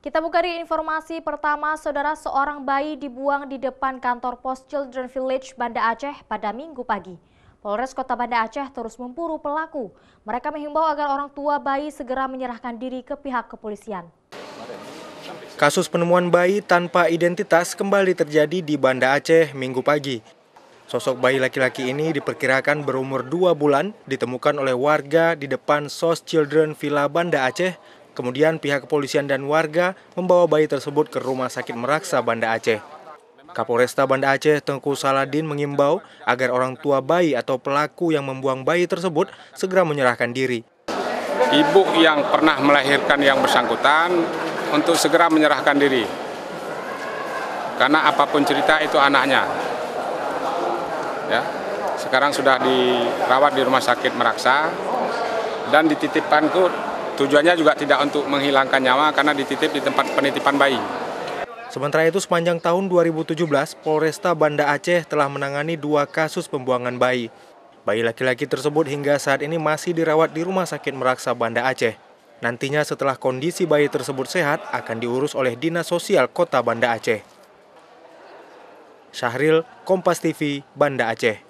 Kita buka di informasi pertama, saudara seorang bayi dibuang di depan kantor pos Children Village Banda Aceh pada minggu pagi. Polres Kota Banda Aceh terus memburu pelaku. Mereka menghimbau agar orang tua bayi segera menyerahkan diri ke pihak kepolisian. Kasus penemuan bayi tanpa identitas kembali terjadi di Banda Aceh minggu pagi. Sosok bayi laki-laki ini diperkirakan berumur dua bulan ditemukan oleh warga di depan SOS Children Villa Banda Aceh Kemudian pihak kepolisian dan warga membawa bayi tersebut ke rumah sakit Meraksa, Banda Aceh. Kapolresta Banda Aceh Tengku Saladin mengimbau agar orang tua bayi atau pelaku yang membuang bayi tersebut segera menyerahkan diri. Ibu yang pernah melahirkan yang bersangkutan untuk segera menyerahkan diri. Karena apapun cerita itu anaknya. Ya, sekarang sudah dirawat di rumah sakit Meraksa dan dititipkan Tujuannya juga tidak untuk menghilangkan nyawa karena dititip di tempat penitipan bayi. Sementara itu sepanjang tahun 2017, Polresta Banda Aceh telah menangani dua kasus pembuangan bayi. Bayi laki-laki tersebut hingga saat ini masih dirawat di Rumah Sakit Meraksa Banda Aceh. Nantinya setelah kondisi bayi tersebut sehat akan diurus oleh Dinas Sosial Kota Banda Aceh. Syahril, Kompas TV, Banda Aceh.